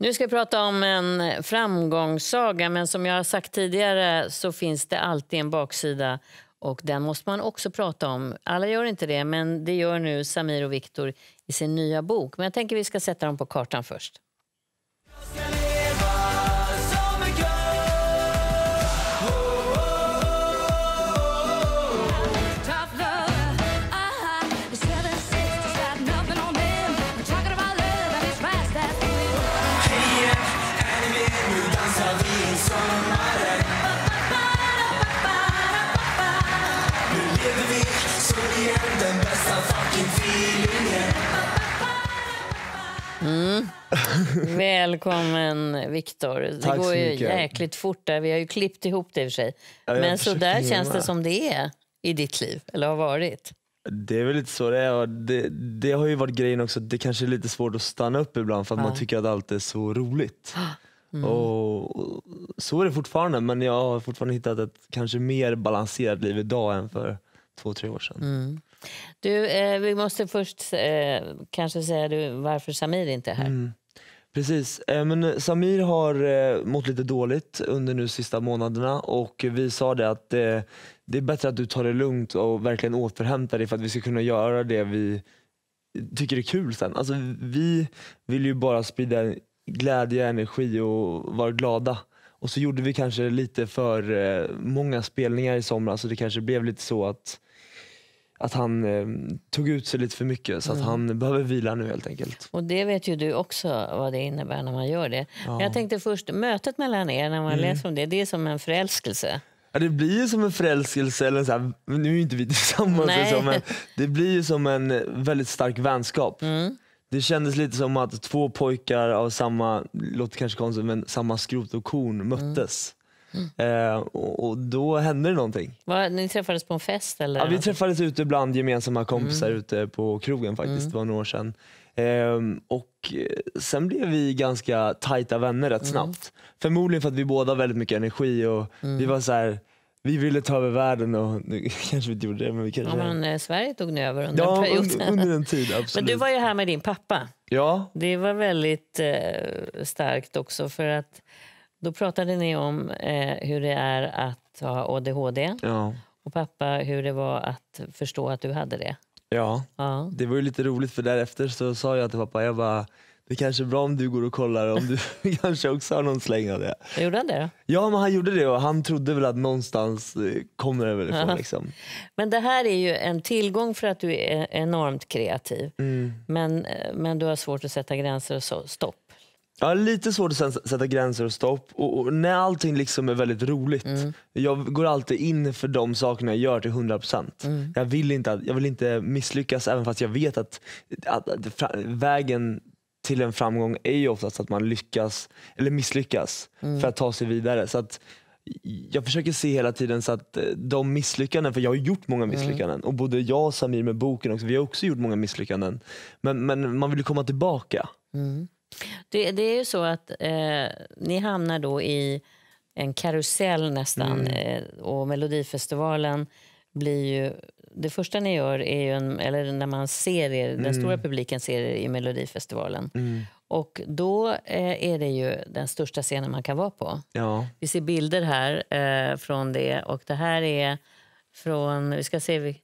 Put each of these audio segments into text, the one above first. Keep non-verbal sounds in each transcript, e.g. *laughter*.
Nu ska vi prata om en framgångssaga, men som jag har sagt tidigare så finns det alltid en baksida och den måste man också prata om. Alla gör inte det, men det gör nu Samir och Viktor i sin nya bok. Men jag tänker vi ska sätta dem på kartan först. *laughs* Välkommen Viktor. Det Tack går ju jäkligt fort där. Vi har ju klippt ihop det i och för sig. Ja, Men så där känns det som det är i ditt liv, eller har varit. Det är väl lite så det är. Det, det, har ju varit grejen också, det kanske är lite svårt att stanna upp ibland för att ja. man tycker att allt är så roligt. *gasps* Mm. och, så är det fortfarande, men jag har fortfarande hittat ett kanske mer balanserat liv idag än för två, tre år sedan. Mm. Du, eh, vi måste först eh, kanske säga du, varför Samir inte är här. Mm. Precis, eh, men eh, Samir har eh, mått lite dåligt under nu sista månaderna och vi sa det att det är bättre att du tar det lugnt och verkligen återhämtar dig för att vi ska kunna göra det vi tycker är kul sen. Alltså, vi vill ju bara sprida glädje, energi och vara glada. Och så gjorde vi kanske lite för många spelningar i somras så det kanske blev lite så att att han eh, tog ut sig lite för mycket så att mm. han behöver vila nu helt enkelt. Och det vet ju du också vad det innebär när man gör det. Ja. Jag tänkte först, mötet mellan er när man mm. läser om det, det är som en förälskelse. Ja, det blir ju som en förälskelse, eller så här, nu är inte vi *laughs* tillsammans, så, men det blir ju som en eh, väldigt stark vänskap. Mm. Det kändes lite som att två pojkar av samma, låter kanske konstigt, men samma skrot och korn möttes. Mm. Mm. Eh, och, och, då hände det någonting. Va, ni träffades på en fest? Eller? Ja, vi träffades ute bland gemensamma kompisar mm. ute på krogen faktiskt. Mm. Det var några år sedan. Ehm, eh, och sen blev vi ganska tajta vänner rätt mm. snabbt. Förmodligen för att vi båda har väldigt mycket energi och vi mm. var så här, vi ville ta över världen och nu *laughs* kanske vi inte gjorde det. Men, vi kanske... ja, men eh, Sverige tog ni över under ja, en period. Under, under en tid, absolut. *laughs* Men du var ju här med din pappa. Ja. Det var väldigt eh, starkt också för att då pratade ni om eh, hur det är att ha ADHD. Ja. Och pappa, hur det var att förstå att du hade det. Ja, ja. det var ju lite roligt för därefter så sa jag till pappa, jag bara, det kanske är bra om du går och kollar om du *laughs* kanske också har någon släng av det. Gjorde han det Ja, men han gjorde det och han trodde väl att någonstans eh, kommer det väl ifrån. Liksom. Men det här är ju en tillgång för att du är enormt kreativ. Mm. Men, eh, men du har svårt att sätta gränser och så, stopp. Ja, lite svårt att sätta gränser och stopp. Och, och när allting liksom är väldigt roligt. Mm. Jag går alltid in för de sakerna jag gör till 100%. Mm. Jag, vill inte att, jag vill inte misslyckas även fast jag vet att, att, att, att vägen till en framgång är ju oftast att man lyckas eller misslyckas mm. för att ta sig vidare. Så att jag försöker se hela tiden så att eh, de misslyckanden, för jag har gjort många mm. misslyckanden mm. och både jag och Samir med boken också, vi har också gjort många misslyckanden. Men, men man vill komma tillbaka. Mm. Det, det är ju så att eh, ni hamnar då i en karusell nästan mm. Eh, och Melodifestivalen blir ju det första ni gör är ju en, eller när man ser er, mm. den stora mm. publiken ser er i Melodifestivalen. Mm. Och då eh, är det ju den största scenen man kan vara på. Ja. Vi ser bilder här eh, från det och det här är från, vi ska se,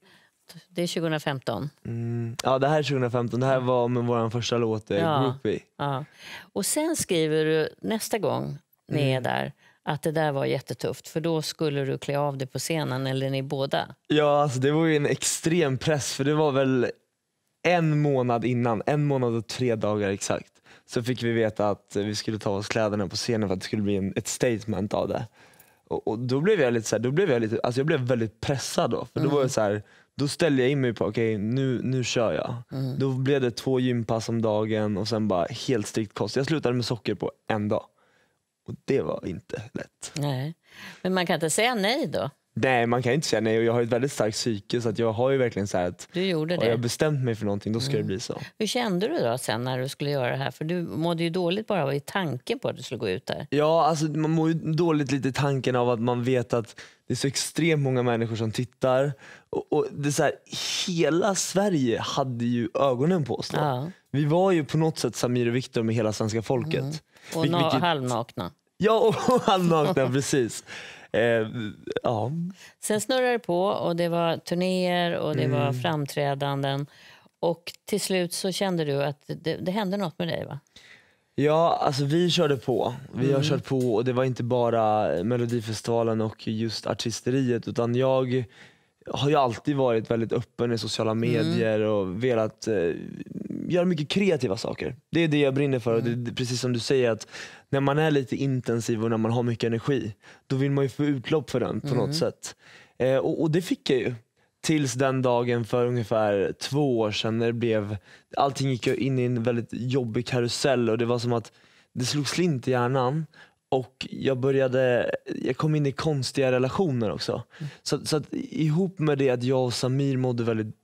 det är 2015. Mm. Ja, det här är 2015. Det här var med vår första låt, eh, ja. Groupie. Ja. Och sen skriver du nästa gång ni mm. är där att det där var jättetufft för då skulle du klä av dig på scenen eller ni båda? Ja, alltså det var ju en extrem press för det var väl en månad innan, en månad och tre dagar exakt, så fick vi veta att vi skulle ta oss kläderna på scenen för att det skulle bli en, ett statement av det. Och, och, då blev jag lite så här, då blev jag lite, alltså jag blev väldigt pressad då. För då mm. var det så här, då ställde jag in mig på, okej okay, nu, nu kör jag. Mm. Då blev det två gympass om dagen och sen bara helt strikt kost. Jag slutade med socker på en dag. Och det var inte lätt. Nej. Men man kan inte säga nej då? Nej, man kan inte säga nej. Och jag har ett väldigt starkt psyke så att jag har ju verkligen så att du gjorde det. har jag bestämt mig för någonting då ska mm. det bli så. Hur kände du då sen när du skulle göra det här? För du mådde ju dåligt bara i tanken på att du skulle gå ut där. Ja, alltså man mår ju dåligt lite i tanken av att man vet att det är så extremt många människor som tittar. Och, och det är så här, hela Sverige hade ju ögonen på oss då. Ja. Vi var ju på något sätt Samir och Viktor med hela svenska folket. Mm. Och vilket... halvnakna. Ja, och *laughs* halvnakna, precis. Eh, ja. Sen snurrade det på och det var turnéer och det mm. var framträdanden. Och till slut så kände du att det, det hände något med dig va? Ja, alltså vi körde på. Vi har mm. kört på och det var inte bara Melodifestivalen och just artisteriet utan jag har ju alltid varit väldigt öppen i sociala mm. medier och velat eh, göra mycket kreativa saker. Det är det jag brinner för. Och det är mm. precis som du säger, att när man är lite intensiv och när man har mycket energi, då vill man ju få utlopp för den på något sätt. Eh, och, och det fick jag ju. Tills den dagen för ungefär två år sedan när det blev, allting gick in i en väldigt jobbig karusell och det var som att det slog slint i hjärnan och jag började, jag kom in i konstiga relationer också. Mm. Så, så ihop med det att jag och Samir mådde väldigt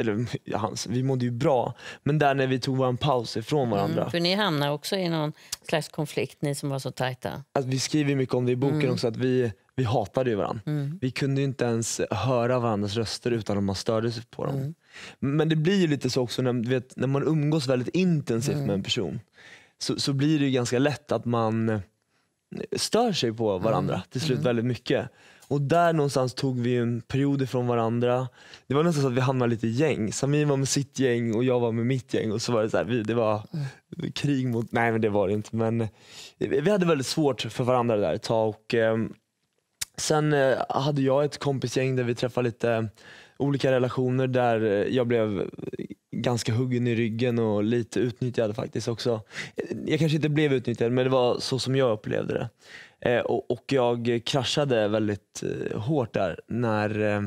eller hans, vi mådde ju bra. Men där när vi tog en paus ifrån mm, varandra. Mm, för ni hamnade också i någon slags konflikt, ni som var så tajta. Att vi skriver mycket om det i boken mm. också, att vi, vi hatade ju varandra. Mm. Vi kunde inte ens höra varandras röster utan att man störde sig på dem. Mm. Men det blir ju lite så också när, vet, när man umgås väldigt intensivt med mm. en person. Så, så blir det ganska lätt att man stör sig på varandra till slut väldigt mycket. Och där någonstans tog vi en period ifrån varandra. Det var nästan så att vi hamnade lite i gäng. Samir var med sitt gäng och jag var med mitt gäng. Och så var det så här, vi, det var krig mot, nej men det var det inte. Men eh, vi hade väldigt svårt för varandra där ett tag. Och, eh, sen eh, hade jag ett kompisgäng där vi träffade lite olika relationer där jag blev ganska huggen i ryggen och lite utnyttjad faktiskt också. Jag kanske inte blev utnyttjad men det var så som jag upplevde det. Eh, och, och, jag kraschade väldigt eh, hårt där när eh,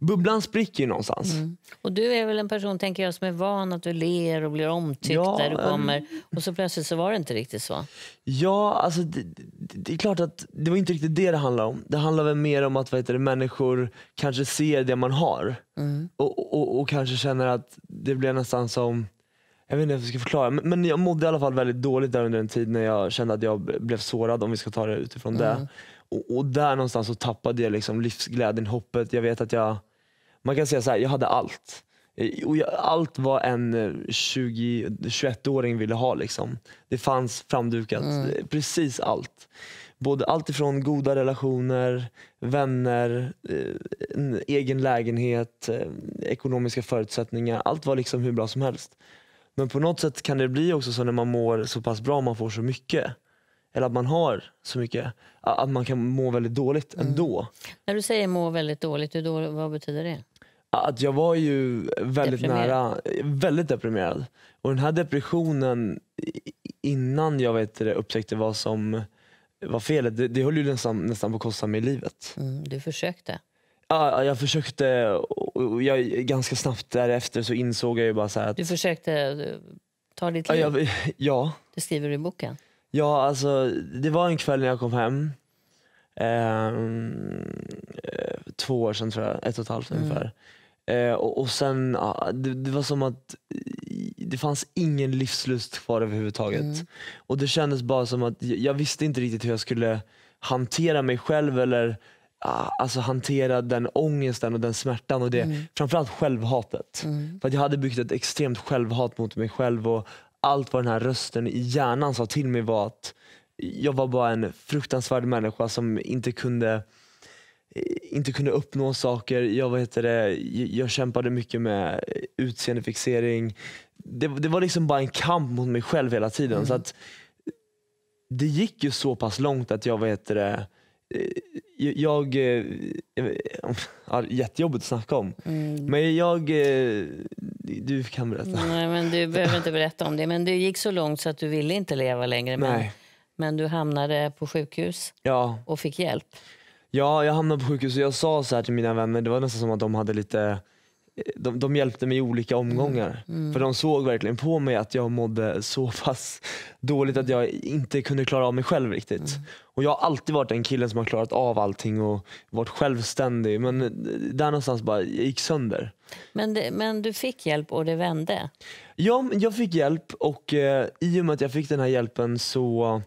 bubblan spricker ju någonstans. Mm. Och du är väl en person, tänker jag, som är van att du ler och blir omtyckt ja, där du kommer. Och så plötsligt så var det inte riktigt så. Ja, alltså det, det är klart att det var inte riktigt det det handlade om. Det handlade väl mer om att vad heter det, människor kanske ser det man har. Mm. Och, och, och, kanske känner att det blir nästan som jag vet inte hur jag ska förklara, men jag mådde i alla fall väldigt dåligt där under en tid när jag kände att jag blev sårad, om vi ska ta det utifrån mm. det. Och, och, där någonstans så tappade jag liksom livsglädjen, hoppet. Jag vet att jag man kan säga så här, jag hade allt. Eh, allt vad en 21 eh, åring ville ha. Liksom. Det fanns framdukat. Mm. Eh, precis allt. Både allt ifrån goda relationer, vänner, eh, egen lägenhet, ekonomiska förutsättningar. Allt var liksom hur bra som helst. Men på något sätt kan det bli också så när man mår så pass bra, man får så mycket eller att man har så mycket, att man kan må väldigt dåligt mm. ändå. När du säger må väldigt dåligt, då, vad betyder det? Att jag var ju väldigt deprimerad. nära, väldigt deprimerad. Och den här depressionen innan jag vet det, upptäckte vad som var fel det, det höll ju nästan, nästan på att kosta mig livet. Mm, du försökte? Ja, jag försökte och jag, ganska snabbt därefter så insåg jag ju bara så att... Du försökte eh, ta ditt liv? Ja, jag, ja. Det skriver du i boken? Ja, alltså det var en kväll när jag kom hem. Ehm, eh, två år sedan tror jag, ett och ett halvt mm. ungefär. Ehm, och, och sen, ja, det, det var som att det fanns ingen livslust kvar överhuvudtaget. Mm. Och det kändes bara som att jag visste inte riktigt hur jag skulle hantera mig själv eller ah, alltså hantera den ångesten och den smärtan och det, mm. framförallt självhatet. Mm. För att jag hade byggt ett extremt självhat mot mig själv och allt vad den här rösten i hjärnan sa till mig var att jag var bara en fruktansvärd människa som inte kunde eh, inte kunde uppnå saker. Jag, vad heter det, jag kämpade mycket med eh, utseendefixering. Det, det var liksom bara en kamp mot mig själv hela tiden. Mm. Så att, eh, Det gick ju så pass långt att jag, vad heter det, jag, jag, *laughs* jättejobbigt att snacka om, mm. men jag du kan berätta. Nej, men du behöver inte berätta om det. Men du gick så långt så att du ville inte leva längre. Men, Nej. men du hamnade på sjukhus ja. och fick hjälp. Ja, jag hamnade på sjukhus och jag sa så här till mina vänner, det var nästan som att de hade lite de, de hjälpte mig i olika omgångar. Mm, mm. För de såg verkligen på mig att jag mådde så pass dåligt att jag inte kunde klara av mig själv riktigt. Mm. Och Jag har alltid varit den killen som har klarat av allting och varit självständig. Men där någonstans bara jag gick sönder. Men, det, men du fick hjälp och det vände? Ja, jag fick hjälp och eh, i och med att jag fick den här hjälpen så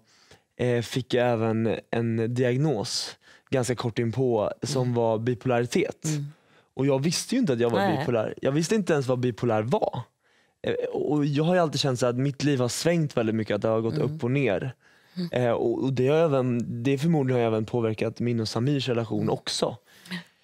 eh, fick jag även en diagnos ganska kort inpå som mm. var bipolaritet. Mm. Och jag visste ju inte att jag var Nej. bipolär. Jag visste inte ens vad bipolär var. Eh, och Jag har alltid känt att mitt liv har svängt väldigt mycket, att det har gått mm. upp och ner. Mm. Eh, och det, har även, det förmodligen har även påverkat min och Samirs relation också.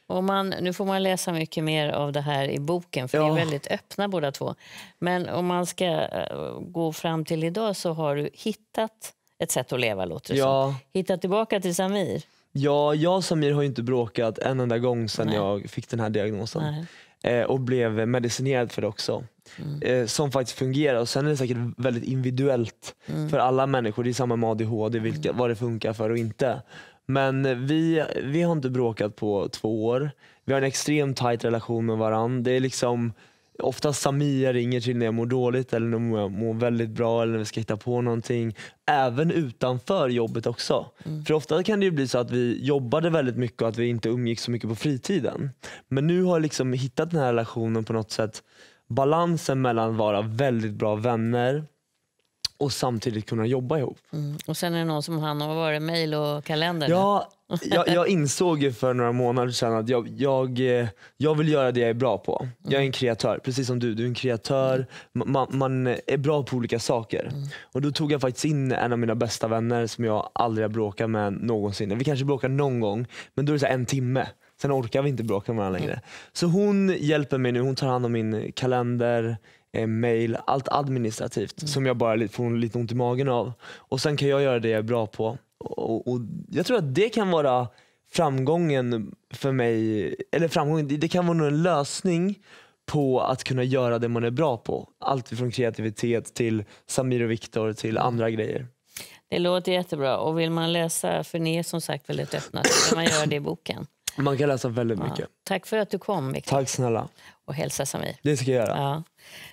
Och man, nu får man läsa mycket mer av det här i boken, för ja. det är väldigt öppna båda två. Men om man ska eh, gå fram till idag så har du hittat ett sätt att leva, låter det ja. som. Hittat tillbaka till Samir. Ja, jag och Samir har inte bråkat en enda gång sedan jag fick den här diagnosen. Eh, och blev medicinerad för det också. Mm. Eh, som faktiskt fungerar. Och Sen är det säkert väldigt individuellt mm. för alla människor. Det är samma med ADHD, vilka, mm. vad det funkar för och inte. Men vi, vi har inte bråkat på två år. Vi har en extremt tight relation med varandra. Det är liksom oftast Samia ringer till när jag mår dåligt eller när jag mår väldigt bra eller när vi ska hitta på någonting. Även utanför jobbet också. Mm. För ofta kan det ju bli så att vi jobbade väldigt mycket och att vi inte umgicks så mycket på fritiden. Men nu har jag liksom hittat den här relationen på något sätt. Balansen mellan att vara väldigt bra vänner och samtidigt kunna jobba ihop. Mm. Och sen är det någon som han har varit mejl och kalender? Ja, jag, jag, insåg ju för några månader sedan att jag, jag, eh, jag vill göra det jag är bra på. Jag är en kreatör, precis som du. Du är en kreatör. Man, man är bra på olika saker. Och Då tog jag faktiskt in en av mina bästa vänner som jag aldrig har bråkat med någonsin. Vi kanske bråkar någon gång, men då är det så en timme. Sen orkar vi inte bråka med varandra mm. längre. Så hon hjälper mig nu. Hon tar hand om min kalender, eh, mail, allt administrativt mm. som jag bara får lite ont i magen av. Och Sen kan jag göra det jag är bra på och, och Jag tror att det kan vara framgången för mig, eller framgången, det kan vara en lösning på att kunna göra det man är bra på. Allt från kreativitet till Samir och Viktor till andra grejer. Det låter jättebra. Och vill man läsa, för ni är som sagt väldigt öppna, så kan man göra det i boken. Man kan läsa väldigt mycket. Tack för att du kom, Viktor. Tack snälla. Och hälsa Samir. Det ska jag göra. Ja.